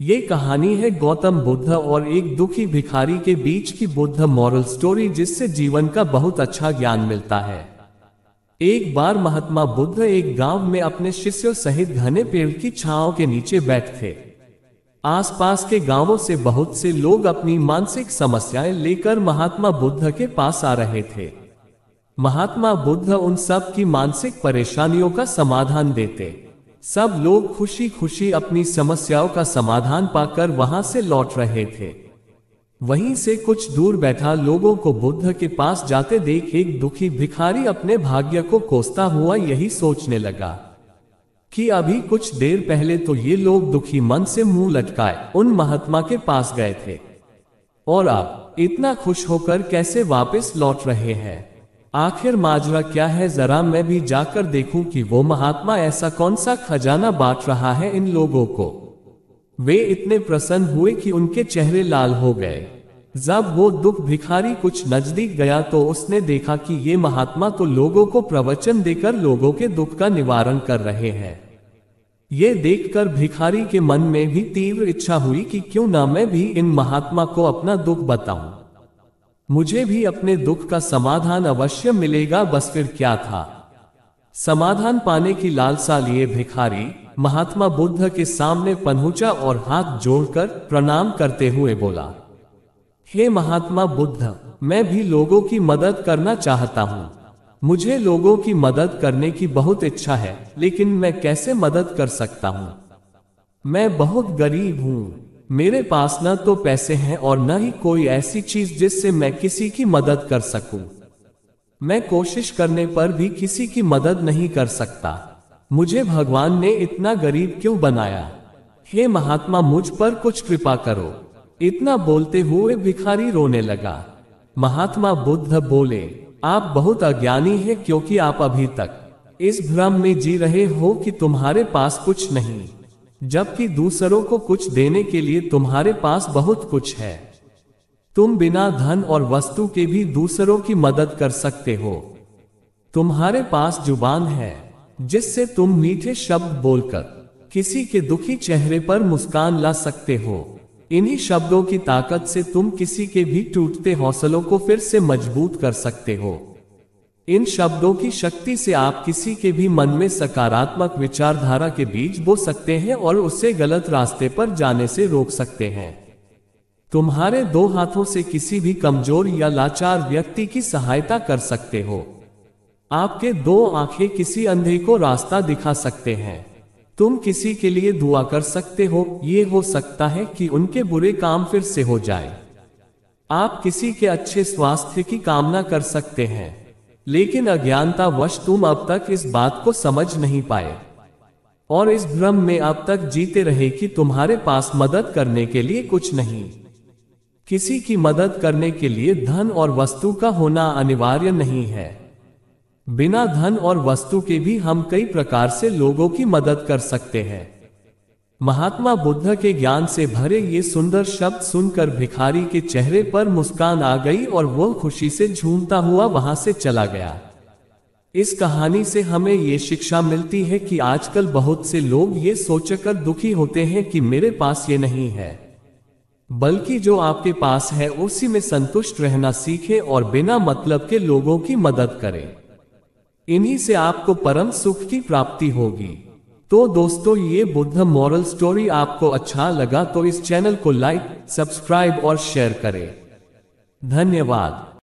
ये कहानी है गौतम बुद्ध और एक दुखी भिखारी के बीच की बुद्ध मॉरल स्टोरी जिससे जीवन का बहुत अच्छा ज्ञान मिलता है एक बार महात्मा बुद्ध एक गांव में अपने शिष्यों सहित घने पेड़ की छाओ के नीचे बैठ थे आसपास के गांवों से बहुत से लोग अपनी मानसिक समस्याएं लेकर महात्मा बुद्ध के पास आ रहे थे महात्मा बुद्ध उन सब की मानसिक परेशानियों का समाधान देते सब लोग खुशी खुशी अपनी समस्याओं का समाधान पाकर वहां से लौट रहे थे वहीं से कुछ दूर बैठा लोगों को बुद्ध के पास जाते देख एक दुखी भिखारी अपने भाग्य को कोसता हुआ यही सोचने लगा कि अभी कुछ देर पहले तो ये लोग दुखी मन से मुंह लटकाए उन महात्मा के पास गए थे और आप इतना खुश होकर कैसे वापस लौट रहे हैं आखिर माजरा क्या है जरा मैं भी जाकर देखूं कि वो महात्मा ऐसा कौन सा खजाना बांट रहा है इन लोगों को वे इतने प्रसन्न हुए कि उनके चेहरे लाल हो गए जब वो दुख भिखारी कुछ नजदीक गया तो उसने देखा कि ये महात्मा तो लोगों को प्रवचन देकर लोगों के दुख का निवारण कर रहे हैं ये देखकर भिखारी के मन में भी तीव्र इच्छा हुई कि क्यों ना मैं भी इन महात्मा को अपना दुख बताऊं मुझे भी अपने दुख का समाधान अवश्य मिलेगा बस फिर क्या था समाधान पाने की लालसा लिए भिखारी महात्मा बुद्ध के सामने पहुंचा और हाथ जोड़कर प्रणाम करते हुए बोला हे महात्मा बुद्ध मैं भी लोगों की मदद करना चाहता हूँ मुझे लोगों की मदद करने की बहुत इच्छा है लेकिन मैं कैसे मदद कर सकता हूँ मैं बहुत गरीब हूँ मेरे पास न तो पैसे हैं और न ही कोई ऐसी चीज जिससे मैं किसी की मदद कर सकूं। मैं कोशिश करने पर भी किसी की मदद नहीं कर सकता मुझे भगवान ने इतना गरीब क्यों बनाया हे महात्मा मुझ पर कुछ कृपा करो इतना बोलते हुए भिखारी रोने लगा महात्मा बुद्ध बोले आप बहुत अज्ञानी हैं क्योंकि आप अभी तक इस भ्रम में जी रहे हो कि तुम्हारे पास कुछ नहीं जबकि दूसरों को कुछ देने के लिए तुम्हारे पास बहुत कुछ है तुम बिना धन और वस्तु के भी दूसरों की मदद कर सकते हो तुम्हारे पास जुबान है जिससे तुम मीठे शब्द बोलकर किसी के दुखी चेहरे पर मुस्कान ला सकते हो इन्हीं शब्दों की ताकत से तुम किसी के भी टूटते हौसलों को फिर से मजबूत कर सकते हो इन शब्दों की शक्ति से आप किसी के भी मन में सकारात्मक विचारधारा के बीज बो सकते हैं और उसे गलत रास्ते पर जाने से रोक सकते हैं तुम्हारे दो हाथों से किसी भी कमजोर या लाचार व्यक्ति की सहायता कर सकते हो आपके दो आंखें किसी अंधे को रास्ता दिखा सकते हैं तुम किसी के लिए दुआ कर सकते हो ये हो सकता है कि उनके बुरे काम फिर से हो जाए आप किसी के अच्छे स्वास्थ्य की कामना कर सकते हैं लेकिन अज्ञानता वश तुम अब तक इस बात को समझ नहीं पाए और इस भ्रम में अब तक जीते रहे कि तुम्हारे पास मदद करने के लिए कुछ नहीं किसी की मदद करने के लिए धन और वस्तु का होना अनिवार्य नहीं है बिना धन और वस्तु के भी हम कई प्रकार से लोगों की मदद कर सकते हैं महात्मा बुद्ध के ज्ञान से भरे ये सुंदर शब्द सुनकर भिखारी के चेहरे पर मुस्कान आ गई और वो खुशी से झूमता हुआ वहां से चला गया इस कहानी से हमें ये शिक्षा मिलती है कि आजकल बहुत से लोग ये सोचकर दुखी होते हैं कि मेरे पास ये नहीं है बल्कि जो आपके पास है उसी में संतुष्ट रहना सीखे और बिना मतलब के लोगों की मदद करें इन्हीं से आपको परम सुख की प्राप्ति होगी तो दोस्तों ये बुद्ध मॉरल स्टोरी आपको अच्छा लगा तो इस चैनल को लाइक सब्सक्राइब और शेयर करें धन्यवाद